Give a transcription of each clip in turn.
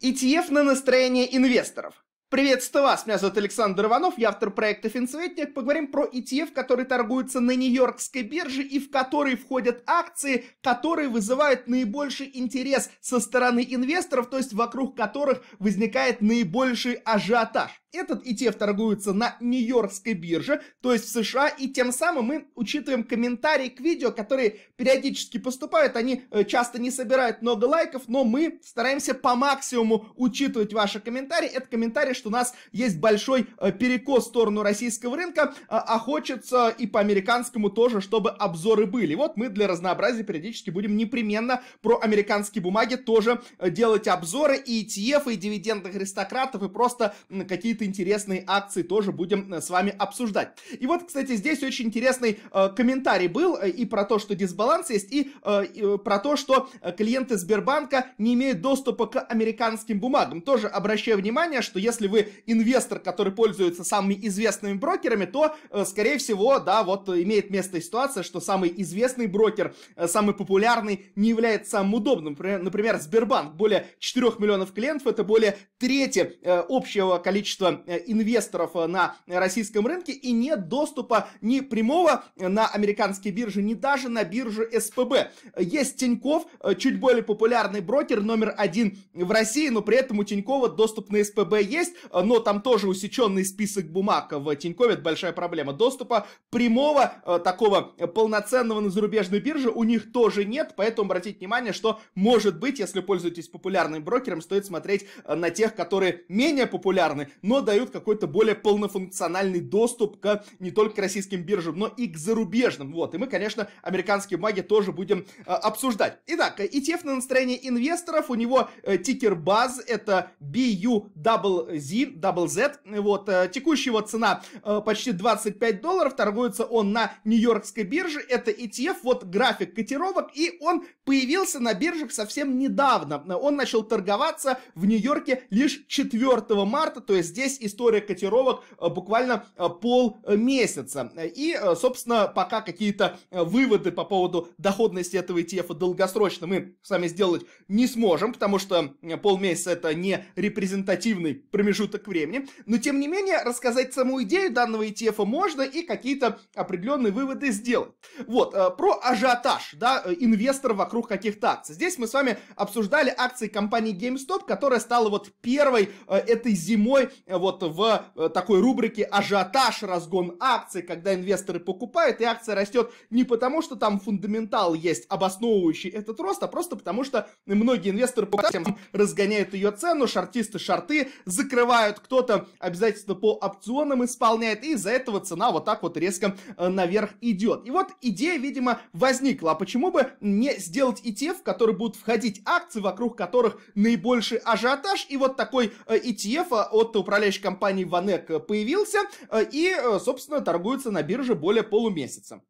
ETF на настроение инвесторов. Приветствую вас, меня зовут Александр Иванов, я автор проекта ФинСветник. Поговорим про ETF, который торгуется на Нью-Йоркской бирже и в который входят акции, которые вызывают наибольший интерес со стороны инвесторов, то есть вокруг которых возникает наибольший ажиотаж. Этот ETF торгуется на Нью-Йоркской бирже, то есть в США, и тем самым мы учитываем комментарии к видео, которые периодически поступают, они э, часто не собирают много лайков, но мы стараемся по максимуму учитывать ваши комментарии. Это комментарий что у нас есть большой э, перекос в сторону российского рынка, э, а хочется и по американскому тоже, чтобы обзоры были. Вот мы для разнообразия периодически будем непременно про американские бумаги тоже э, делать обзоры и ETF, и дивидендных аристократов, и просто какие-то интересные акции тоже будем с вами обсуждать. И вот, кстати, здесь очень интересный комментарий был и про то, что дисбаланс есть, и про то, что клиенты Сбербанка не имеют доступа к американским бумагам. Тоже обращаю внимание, что если вы инвестор, который пользуется самыми известными брокерами, то, э, скорее всего, да, вот имеет место ситуация, что самый известный брокер, э, самый популярный, не является самым удобным. Например, Сбербанк, более 4 миллионов клиентов, это более трети э, общего количества инвесторов на российском рынке, и нет доступа ни прямого на американские биржи, ни даже на биржу СПБ. Есть Тиньков, чуть более популярный брокер, номер один в России, но при этом у Тинькова доступ на СПБ есть, Э, но там тоже усеченный список бумаг в Тинькове, это большая проблема. Доступа прямого, э, такого полноценного на зарубежной бирже у них тоже нет, поэтому обратите внимание, что может быть, если пользуетесь популярным брокером, стоит смотреть э, на тех, которые менее популярны, но дают какой-то более полнофункциональный доступ к не только российским биржам, но и к зарубежным. Вот, и мы, конечно, американские бумаги тоже будем обсуждать. Итак, ETF на настроение инвесторов, у него тикер баз, это BUW Z, Double Z. Вот, э, текущая его цена э, почти 25 долларов, торгуется он на Нью-Йоркской бирже, это ETF, вот график котировок, и он появился на биржах совсем недавно. Он начал торговаться в Нью-Йорке лишь 4 марта, то есть здесь история котировок э, буквально полмесяца. И, собственно, пока какие-то выводы по поводу доходности этого ETF долгосрочно мы с вами сделать не сможем, потому что полмесяца это не репрезентативный промежуток промежуток времени. Но, тем не менее, рассказать саму идею данного ETF можно и какие-то определенные выводы сделать. Вот, э, про ажиотаж, да, э, инвестор вокруг каких-то акций. Здесь мы с вами обсуждали акции компании GameStop, которая стала вот первой э, этой зимой вот в такой рубрике ажиотаж, разгон акций, когда инвесторы покупают, и акция растет не потому, что там фундаментал есть, обосновывающий этот рост, а просто потому, что многие инвесторы разгоняют ее цену, шартисты шарты закрывают закрывают, кто-то обязательно по опционам исполняет, и из-за этого цена вот так вот резко э, наверх идет. И вот идея, видимо, возникла. А почему бы не сделать ETF, в который будут входить акции, вокруг которых наибольший ажиотаж, и вот такой ETF э, э, от управляющей компании Vanek появился, и, собственно, торгуется на бирже более полумесяца.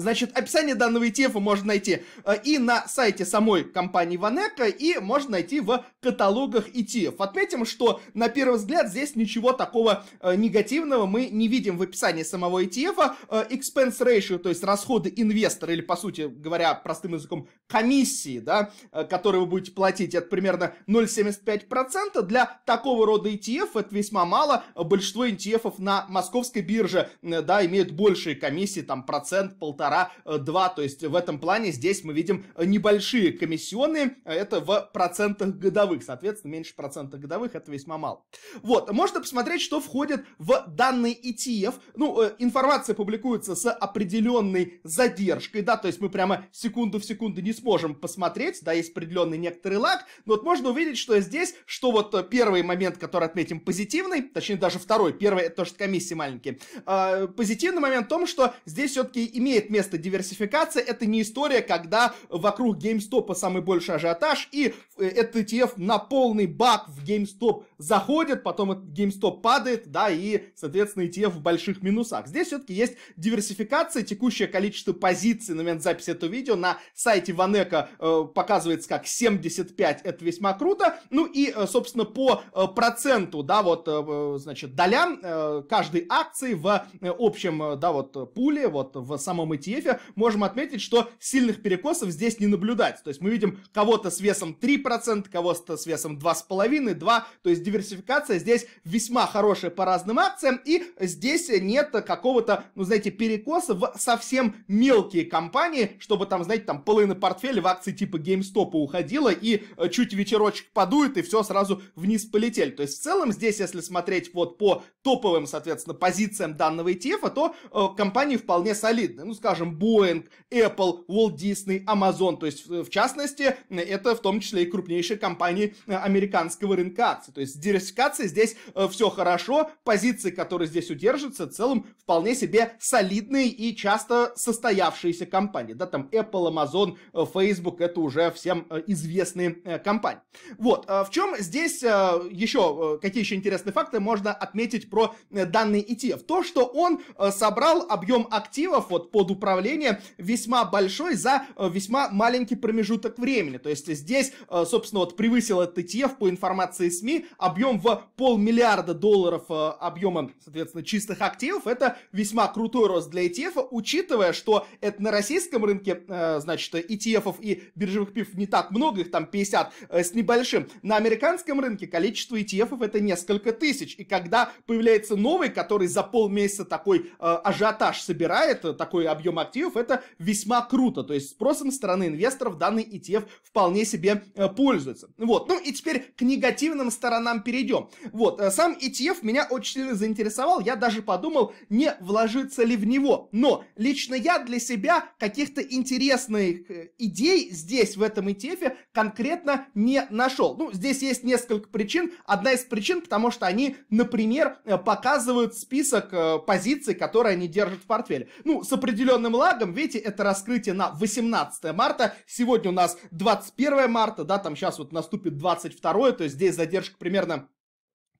Значит, описание данного ETF можно найти э, и на сайте самой компании Ванека, и можно найти в каталогах ETF. Отметим, что на первый взгляд здесь ничего такого э, негативного мы не видим в описании самого ETF. Э, expense ratio, то есть расходы инвестора, или, по сути говоря, простым языком, комиссии, да, которые вы будете платить, это примерно 0,75%. Для такого рода ETF это весьма мало. Большинство ETF на московской бирже, да, имеют большие комиссии, там, процент, полтора полтора, э, два. То есть в этом плане здесь мы видим э, небольшие комиссионные, э, это в процентах годовых. Соответственно, меньше процентов годовых это весьма мало. Вот, можно посмотреть, что входит в данный ETF. Ну, информация публикуется с определенной задержкой, да, то есть мы прямо секунду в секунду не сможем посмотреть, да, есть определенный некоторый лаг, но вот можно увидеть, что здесь, что вот первый момент, который отметим позитивный, точнее даже второй, первый, это то, что комиссии маленькие, а, позитивный момент в том, что здесь все-таки имеет место вместо диверсификации, это не история, когда вокруг GameStop самый большой ажиотаж, и этот ETF на полный бак в GameStop заходит, потом этот GameStop падает, да, и, соответственно, ETF в больших минусах. Здесь все-таки есть диверсификация, текущее количество позиций на момент записи этого видео на сайте Ванека э, показывается как 75, это весьма круто. Ну и, э, собственно, по э, проценту, да, вот, э, значит, долям каждой акции в общем, да, вот, пуле, вот, в самом ETF можем отметить, что сильных перекосов здесь не наблюдать. То есть мы видим кого-то с весом 3%, кого-то с весом 2,5%, 2%. То есть диверсификация здесь весьма хорошая по разным акциям. И здесь нет какого-то, ну знаете, перекоса в совсем мелкие компании, чтобы там, знаете, там половина портфеля в акции типа GameStop уходила и э, чуть вечерочек подует и все сразу вниз полетели. То есть в целом здесь, если смотреть вот по топовым, соответственно, позициям данного ETF, то э, компании вполне солидные. Ну, скажем, скажем, Boeing, Apple, Walt Disney, Amazon. То есть, в частности, это в том числе и крупнейшие компании э, американского рынка акций. То есть, диверсификация здесь э, все хорошо, позиции, которые здесь удержатся, в целом вполне себе солидные и часто состоявшиеся компании. Да, там Apple, Amazon, э, Facebook, это уже всем известные компании. Вот, а в чем здесь еще, какие еще интересные факты можно отметить про данный ETF? То, что он собрал объем активов вот под управления весьма большой за э, весьма маленький промежуток времени. То есть здесь, э, собственно, вот превысил ETF по информации СМИ объем в полмиллиарда долларов э, объема, соответственно, чистых активов. Это весьма крутой рост для ETF, учитывая, что это на российском рынке, значит, ETF и биржевых пив не так много, их там 50 с небольшим. На американском рынке количество ETF это несколько тысяч. И когда появляется новый, который за полмесяца такой ажиотаж собирает, такой объем объем активов, это весьма круто. То есть спросом стороны инвесторов данный ETF вполне себе э, пользуется. Вот. Ну и теперь к негативным сторонам перейдем. Вот. Э, сам ETF меня очень сильно заинтересовал. Я даже подумал, не вложиться ли в него. Но лично я для себя каких-то интересных э, идей здесь, в этом ETF, конкретно не нашел. Ну, здесь есть несколько причин. Одна из причин, потому что они, например, показывают список позиций, которые они держат в портфеле. Ну, с определенным определенным лагом, видите, это раскрытие на 18 марта, сегодня у нас 21 марта, да, там сейчас вот наступит 22, то есть здесь задержка примерно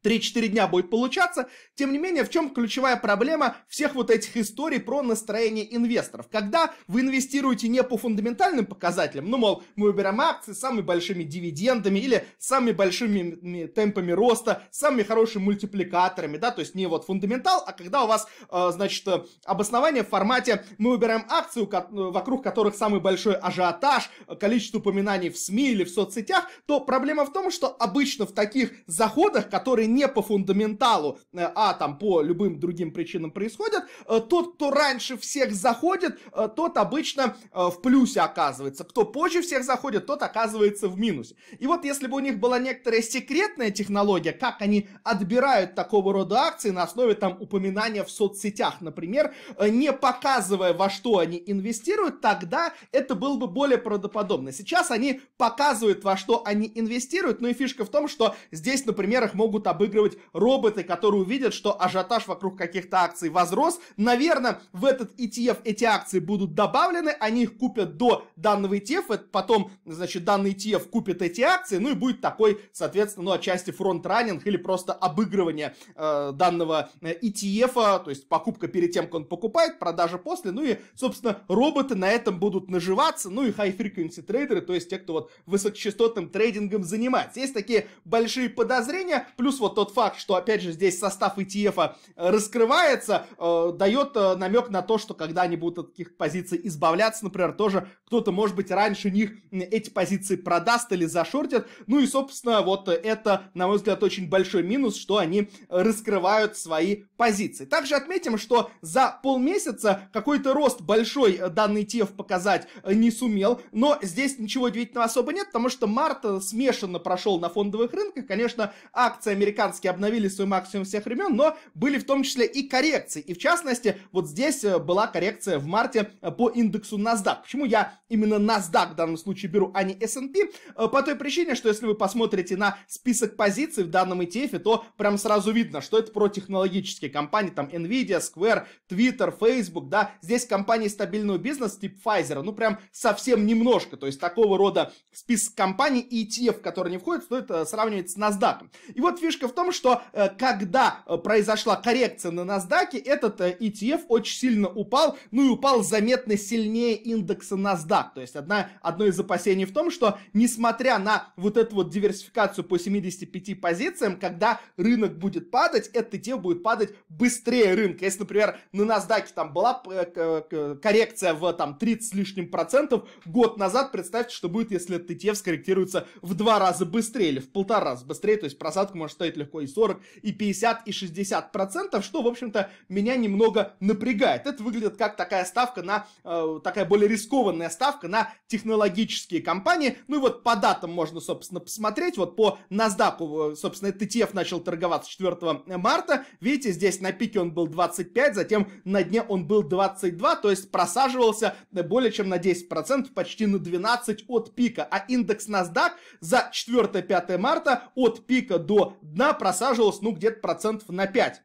3-4 дня будет получаться. Тем не менее, в чем ключевая проблема всех вот этих историй про настроение инвесторов? Когда вы инвестируете не по фундаментальным показателям, ну, мол, мы выбираем акции с самыми большими дивидендами или с самыми большими темпами роста, с самыми хорошими мультипликаторами, да, то есть не вот фундаментал, а когда у вас, э, значит, э, обоснование в формате мы выбираем акцию, э, вокруг которых самый большой ажиотаж, количество упоминаний в СМИ или в соцсетях, то проблема в том, что обычно в таких заходах, которые не по фундаменталу, э, а там по любым другим причинам происходят, э, тот, кто раньше всех заходит, э, тот обычно в плюсе оказывается. Кто позже всех заходит, тот оказывается в минусе. И вот если бы у них была некоторая секретная технология, как они отбирают такого рода акции на основе там упоминания в соцсетях, например, не показывая, во что они инвестируют, тогда это было бы более правдоподобно. Сейчас они показывают, во что они инвестируют, но и фишка в том, что здесь, например, их могут обмануть обыгрывать роботы, которые увидят, что ажиотаж вокруг каких-то акций возрос. Наверное, в этот ETF эти акции будут добавлены, они их купят до данного ETF, э, потом, значит, данный ETF купит эти акции, ну и будет такой, соответственно, ну, отчасти фронт-раннинг или просто обыгрывание э, данного э, ETF, а, то есть покупка перед тем, как он покупает, продажа после, ну и, собственно, роботы на этом будут наживаться, ну и high-frequency трейдеры, то есть те, кто вот высокочастотным трейдингом занимается. Есть такие большие подозрения, плюс вот вот тот факт, что, опять же, здесь состав ETF -а раскрывается, э, дает э, намек на то, что когда они будут от таких позиций избавляться, например, тоже кто-то, может быть, раньше них эти позиции продаст или зашортит. Ну и, собственно, вот это, на мой взгляд, очень большой минус, что они раскрывают свои позиции. Также отметим, что за полмесяца какой-то рост большой э, данный ETF показать э, не сумел, но здесь ничего удивительного особо нет, потому что март э, смешанно прошел на фондовых рынках. Конечно, акции американских американские обновили свой максимум всех времен, но были в том числе и коррекции. И в частности, вот здесь э, была коррекция в марте э, по индексу NASDAQ. Почему я именно NASDAQ в данном случае беру, а не S&P? Э, по той причине, что если вы посмотрите на список позиций в данном ETF, то прям сразу видно, что это про технологические компании, там Nvidia, Square, Twitter, Facebook, да, здесь компании стабильного бизнеса типа Pfizer, ну прям совсем немножко, то есть такого рода список компаний и e ETF, которые не входят, стоит сравнивать с NASDAQ. И вот фишка в том, что э, когда э, произошла коррекция на NASDAQ, этот э, ETF очень сильно упал, ну и упал заметно сильнее индекса NASDAQ. То есть одна, одно из опасений в том, что несмотря на вот эту вот диверсификацию по 75 позициям, когда рынок будет падать, этот ETF будет падать быстрее рынка. Если, например, на NASDAQ там была коррекция в там 30 с лишним процентов год назад, представьте, что будет, если этот ETF скорректируется в два раза быстрее или в полтора раза быстрее, то есть просадка может стоить легко и 40, и 50, и 60 процентов, что, в общем-то, меня немного напрягает. Это выглядит как такая ставка на, э, такая более рискованная ставка на технологические компании. Ну и вот по датам можно, собственно, посмотреть. Вот по NASDAQ, э, собственно, ТТФ начал торговаться 4 марта. Видите, здесь на пике он был 25, затем на дне он был 22, то есть просаживался более чем на 10%, процентов, почти на 12 от пика. А индекс NASDAQ за 4-5 марта от пика до дна она просаживалась, ну, где-то процентов на 5.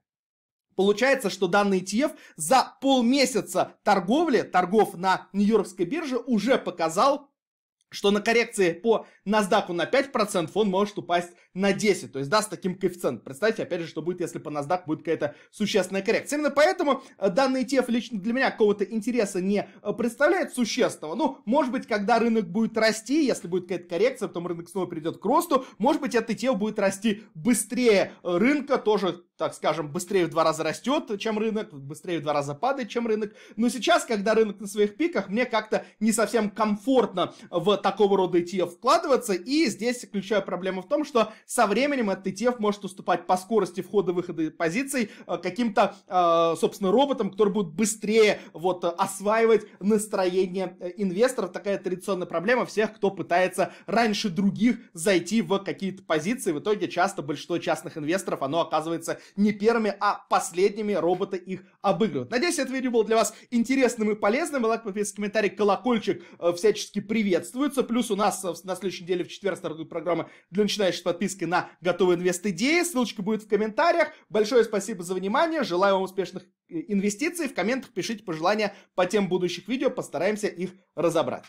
Получается, что данный ETF за полмесяца торговли, торгов на Нью-Йоркской бирже уже показал что на коррекции по NASDAQ на 5% он может упасть на 10, то есть даст таким коэффициент. Представьте, опять же, что будет, если по NASDAQ будет какая-то существенная коррекция. Именно поэтому э, данный ETF лично для меня какого-то интереса не э, представляет существенного. Ну, может быть, когда рынок будет расти, если будет какая-то коррекция, потом рынок снова придет к росту, может быть, этот ETF будет расти быстрее рынка, тоже так скажем, быстрее в два раза растет, чем рынок, быстрее в два раза падает, чем рынок. Но сейчас, когда рынок на своих пиках, мне как-то не совсем комфортно в такого рода ETF вкладываться. И здесь ключевая проблема в том, что со временем этот ETF может уступать по скорости входа-выхода позиций э, каким-то, э, собственно, роботам, которые будут быстрее вот осваивать настроение э, инвесторов. Такая традиционная проблема всех, кто пытается раньше других зайти в какие-то позиции. В итоге часто большинство частных инвесторов, оно оказывается не первыми, а последними роботы их обыгрывают. Надеюсь, это видео было для вас интересным и полезным. И лайк, подписка, комментарий, колокольчик всячески приветствует плюсуются. Плюс у нас на следующей неделе в четверг стартует программа для начинающих с подпиской на готовые инвест-идеи. Ссылочка будет в комментариях. Большое спасибо за внимание. Желаю вам успешных э, инвестиций. В комментах пишите пожелания по тем будущих видео. Постараемся их разобрать.